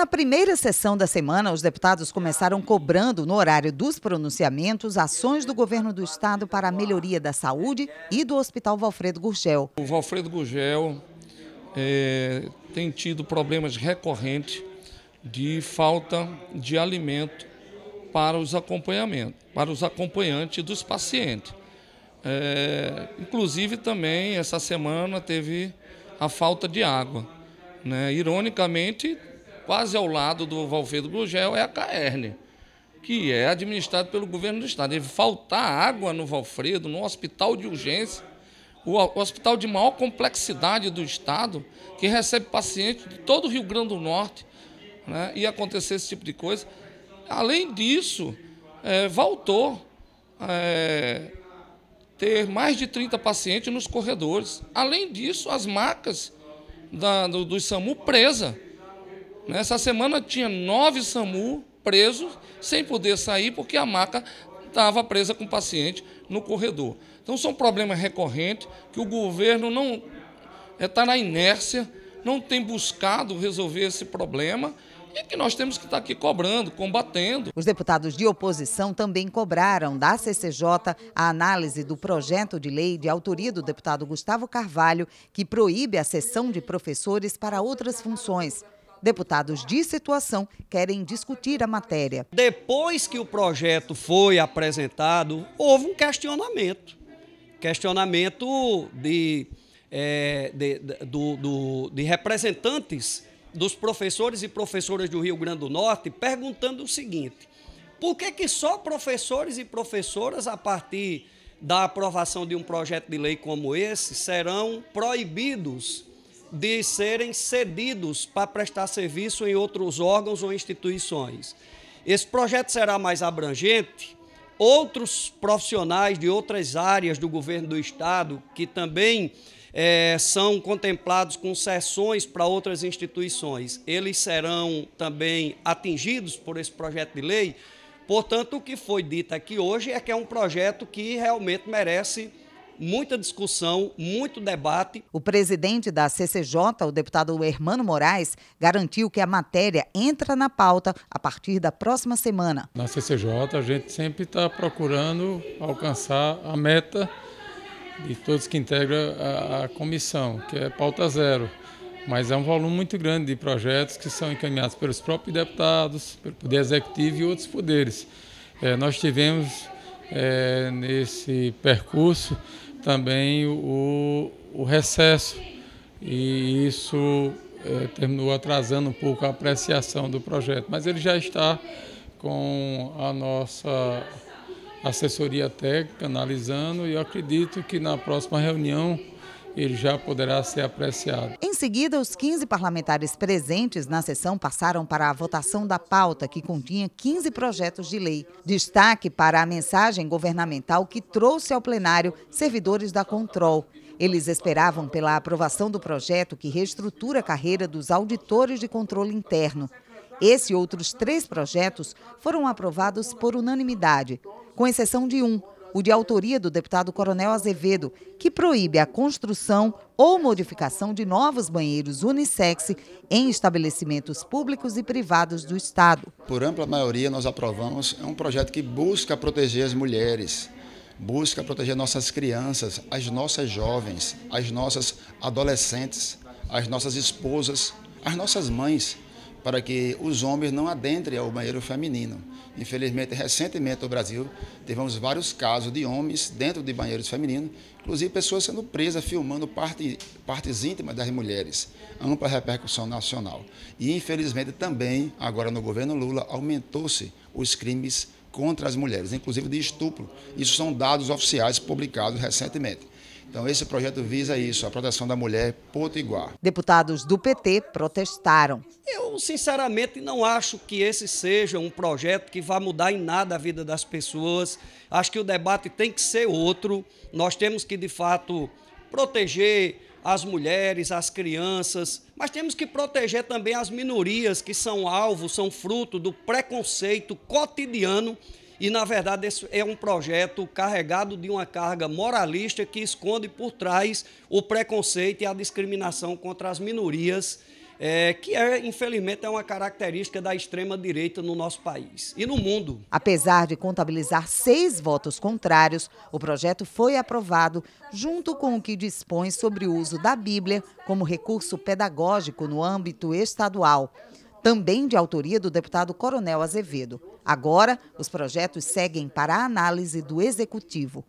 Na primeira sessão da semana, os deputados começaram cobrando, no horário dos pronunciamentos, ações do governo do Estado para a melhoria da saúde e do Hospital Valfredo Gurgel. O Valfredo Gurgel é, tem tido problemas recorrentes de falta de alimento para os acompanhamentos, para os acompanhantes dos pacientes. É, inclusive também essa semana teve a falta de água. Né? Ironicamente, quase ao lado do Valfredo Gurgel, é a Caerne, que é administrada pelo governo do estado. Deve faltar água no Valfredo, no hospital de urgência, o hospital de maior complexidade do estado, que recebe pacientes de todo o Rio Grande do Norte, né, e acontecer esse tipo de coisa. Além disso, é, voltou é, ter mais de 30 pacientes nos corredores. Além disso, as marcas da, do, do SAMU presa. Nessa semana tinha nove SAMU presos, sem poder sair, porque a maca estava presa com o paciente no corredor. Então são problemas recorrentes que o governo não está é, na inércia, não tem buscado resolver esse problema e que nós temos que estar tá aqui cobrando, combatendo. Os deputados de oposição também cobraram da CCJ a análise do projeto de lei de autoria do deputado Gustavo Carvalho, que proíbe a cessão de professores para outras funções. Deputados de situação querem discutir a matéria. Depois que o projeto foi apresentado, houve um questionamento. Questionamento de, é, de, de, do, do, de representantes dos professores e professoras do Rio Grande do Norte perguntando o seguinte: por que, que só professores e professoras, a partir da aprovação de um projeto de lei como esse, serão proibidos de serem cedidos para prestar serviço em outros órgãos ou instituições. Esse projeto será mais abrangente. Outros profissionais de outras áreas do governo do estado que também é, são contemplados com sessões para outras instituições, eles serão também atingidos por esse projeto de lei. Portanto, o que foi dito aqui hoje é que é um projeto que realmente merece muita discussão, muito debate. O presidente da CCJ, o deputado Hermano Moraes, garantiu que a matéria entra na pauta a partir da próxima semana. Na CCJ, a gente sempre está procurando alcançar a meta de todos que integram a, a comissão, que é pauta zero mas é um volume muito grande de projetos que são encaminhados pelos próprios deputados, pelo Poder Executivo e outros poderes. É, nós tivemos é, nesse percurso também o, o recesso, e isso é, terminou atrasando um pouco a apreciação do projeto, mas ele já está com a nossa assessoria técnica analisando e eu acredito que na próxima reunião ele já poderá ser apreciado. Em seguida, os 15 parlamentares presentes na sessão passaram para a votação da pauta, que continha 15 projetos de lei. Destaque para a mensagem governamental que trouxe ao plenário servidores da Control. Eles esperavam pela aprovação do projeto que reestrutura a carreira dos auditores de controle interno. Esse e outros três projetos foram aprovados por unanimidade, com exceção de um, o de autoria do deputado Coronel Azevedo, que proíbe a construção ou modificação de novos banheiros unissex em estabelecimentos públicos e privados do Estado. Por ampla maioria, nós aprovamos é um projeto que busca proteger as mulheres, busca proteger nossas crianças, as nossas jovens, as nossas adolescentes, as nossas esposas, as nossas mães para que os homens não adentrem ao banheiro feminino. Infelizmente, recentemente no Brasil, tivemos vários casos de homens dentro de banheiros femininos, inclusive pessoas sendo presas filmando parte, partes íntimas das mulheres. Ampla repercussão nacional. E, infelizmente, também, agora no governo Lula, aumentou-se os crimes contra as mulheres, inclusive de estupro. Isso são dados oficiais publicados recentemente. Então, esse projeto visa isso, a proteção da mulher potiguar. Deputados do PT protestaram. Eu, sinceramente, não acho que esse seja um projeto que vá mudar em nada a vida das pessoas. Acho que o debate tem que ser outro. Nós temos que, de fato, proteger as mulheres, as crianças, mas temos que proteger também as minorias que são alvo, são fruto do preconceito cotidiano. E, na verdade, esse é um projeto carregado de uma carga moralista que esconde por trás o preconceito e a discriminação contra as minorias é, que é, infelizmente, é uma característica da extrema-direita no nosso país e no mundo. Apesar de contabilizar seis votos contrários, o projeto foi aprovado junto com o que dispõe sobre o uso da Bíblia como recurso pedagógico no âmbito estadual. Também de autoria do deputado Coronel Azevedo. Agora, os projetos seguem para a análise do Executivo.